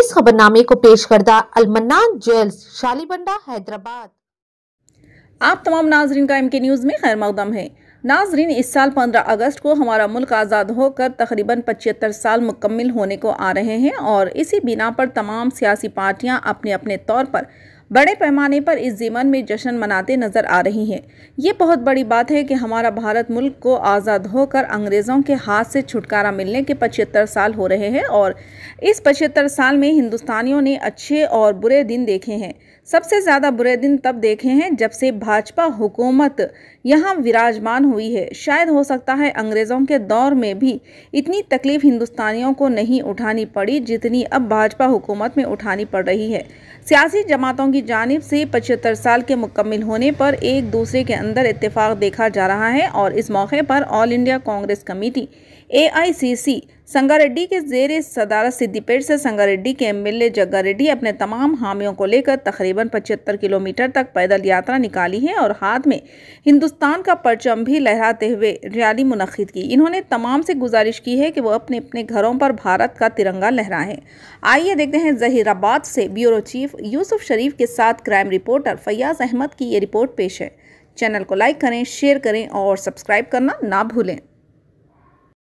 इस खबरनामे को पेश करदा अलमन्ना ज्वेल्स शालीबंडा हैदराबाद आप तमाम नाजरीन का एम के न्यूज़ में खैर मकदम है नाजरीन इस साल 15 अगस्त को हमारा मुल्क आज़ाद होकर तकरीबन पचहत्तर साल मुकम्मल होने को आ रहे हैं और इसी बिना पर तमाम सियासी पार्टियां अपने अपने तौर पर बड़े पैमाने पर इस जीवन में जश्न मनाते नजर आ रही हैं ये बहुत बड़ी बात है कि हमारा भारत मुल्क को आज़ाद होकर अंग्रेज़ों के हाथ से छुटकारा मिलने के पचहत्तर साल हो रहे हैं और इस पचहत्तर साल में हिंदुस्तानियों ने अच्छे और बुरे दिन देखे हैं सबसे ज़्यादा बुरे दिन तब देखे हैं जब से भाजपा हुकूमत यहाँ विराजमान हुई है शायद हो सकता है अंग्रेज़ों के दौर में भी इतनी तकलीफ हिंदुस्तानियों को नहीं उठानी पड़ी जितनी अब भाजपा हुकूमत में उठानी पड़ रही है सियासी जमातों की जानब से पचहत्तर साल के मुकम्मल होने पर एक दूसरे के अंदर इतफाक़ देखा जा रहा है और इस मौके पर All India Congress Committee A I C C Sangareddy के जेर सदारत सिद्दीपेट से संगारेड्डी के एमएलए जग्गा रेड्डी अपने तमाम हामियों को लेकर तकरीबन 75 किलोमीटर तक पैदल यात्रा निकाली है और हाथ में हिंदुस्तान का परचम भी लहराते हुए रैली मुनद की इन्होंने तमाम से गुजारिश की है कि वो अपने अपने घरों पर भारत का तिरंगा लहराएं आइए देखते हैं जहीराबाद से ब्यूरो चीफ यूसुफ शरीफ के साथ क्राइम रिपोर्टर फैयाज अहमद की ये रिपोर्ट पेश है चैनल को लाइक करें शेयर करें और सब्सक्राइब करना ना भूलें